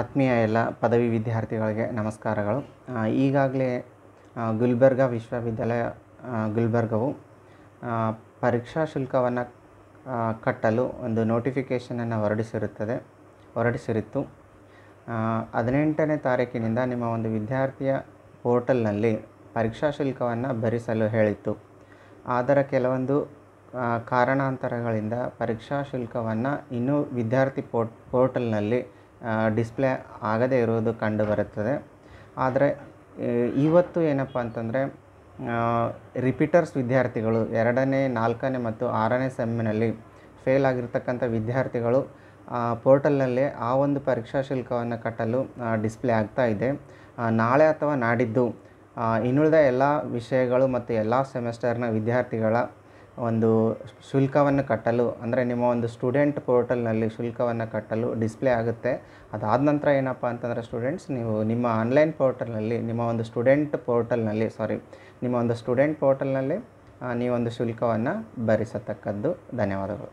ಆತ್ಮೀಯ ಎಲ್ಲ ಪದವಿ ವಿದ್ಯಾರ್ಥಿಗಳಿಗೆ ನಮಸ್ಕಾರಗಳು ಈಗಾಗಲೇ ಗುಲ್ಬರ್ಗ ವಿಶ್ವವಿದ್ಯಾಲಯ ಗುಲ್ಬರ್ಗವು ಪರೀಕ್ಷಾ ಶುಲ್ಕವನ್ನು ಕಟ್ಟಲು ಒಂದು ನೋಟಿಫಿಕೇಷನನ್ನು ಹೊರಡಿಸಿರುತ್ತದೆ ಹೊರಡಿಸಿರುತ್ತು ಹದಿನೆಂಟನೇ ತಾರೀಕಿನಿಂದ ನಿಮ್ಮ ಒಂದು ವಿದ್ಯಾರ್ಥಿಯ ಪೋರ್ಟಲ್ನಲ್ಲಿ ಪರೀಕ್ಷಾ ಶುಲ್ಕವನ್ನು ಭರಿಸಲು ಹೇಳಿತ್ತು ಆದರೆ ಕೆಲವೊಂದು ಕಾರಣಾಂತರಗಳಿಂದ ಪರೀಕ್ಷಾ ಶುಲ್ಕವನ್ನು ಇನ್ನೂ ವಿದ್ಯಾರ್ಥಿ ಪೋರ್ಟ್ ಪೋರ್ಟಲ್ನಲ್ಲಿ ಡಿಸ್ಪ್ಲೇ ಆಗದೇ ಇರುವುದು ಕಂಡುಬರುತ್ತದೆ ಆದರೆ ಇವತ್ತು ಏನಪ್ಪ ಅಂತಂದರೆ ರಿಪೀಟರ್ಸ್ ವಿದ್ಯಾರ್ಥಿಗಳು ಎರಡನೇ ನಾಲ್ಕನೇ ಮತ್ತು ಆರನೇ ಸೆಮ್ಮಿನಲ್ಲಿ ಫೇಲ್ ಆಗಿರ್ತಕ್ಕಂಥ ವಿದ್ಯಾರ್ಥಿಗಳು ಪೋರ್ಟಲ್ನಲ್ಲೇ ಆ ಒಂದು ಪರೀಕ್ಷಾ ಶುಲ್ಕವನ್ನು ಕಟ್ಟಲು ಡಿಸ್ಪ್ಲೇ ಆಗ್ತಾ ಇದೆ ನಾಳೆ ಅಥವಾ ನಾಡಿದ್ದು ಇನ್ನುಳಿದ ಎಲ್ಲ ವಿಷಯಗಳು ಮತ್ತು ಎಲ್ಲ ಸೆಮಿಸ್ಟರ್ನ ವಿದ್ಯಾರ್ಥಿಗಳ ಒಂದು ಶುಲ್ಕವನ್ನು ಕಟ್ಟಲು ಅಂದರೆ ನಿಮ್ಮ ಒಂದು ಸ್ಟೂಡೆಂಟ್ ಪೋರ್ಟಲ್ನಲ್ಲಿ ಶುಲ್ಕವನ್ನು ಕಟ್ಟಲು ಡಿಸ್ಪ್ಲೇ ಆಗುತ್ತೆ ಅದಾದ ನಂತರ ಏನಪ್ಪ ಅಂತಂದರೆ ಸ್ಟೂಡೆಂಟ್ಸ್ ನೀವು ನಿಮ್ಮ ಆನ್ಲೈನ್ ಪೋರ್ಟಲ್ನಲ್ಲಿ ನಿಮ್ಮ ಒಂದು ಸ್ಟೂಡೆಂಟ್ ಪೋರ್ಟಲ್ನಲ್ಲಿ ಸಾರಿ ನಿಮ್ಮ ಒಂದು ಸ್ಟೂಡೆಂಟ್ ಪೋರ್ಟಲ್ನಲ್ಲಿ ನೀವೊಂದು ಶುಲ್ಕವನ್ನು ಭರಿಸತಕ್ಕದ್ದು ಧನ್ಯವಾದಗಳು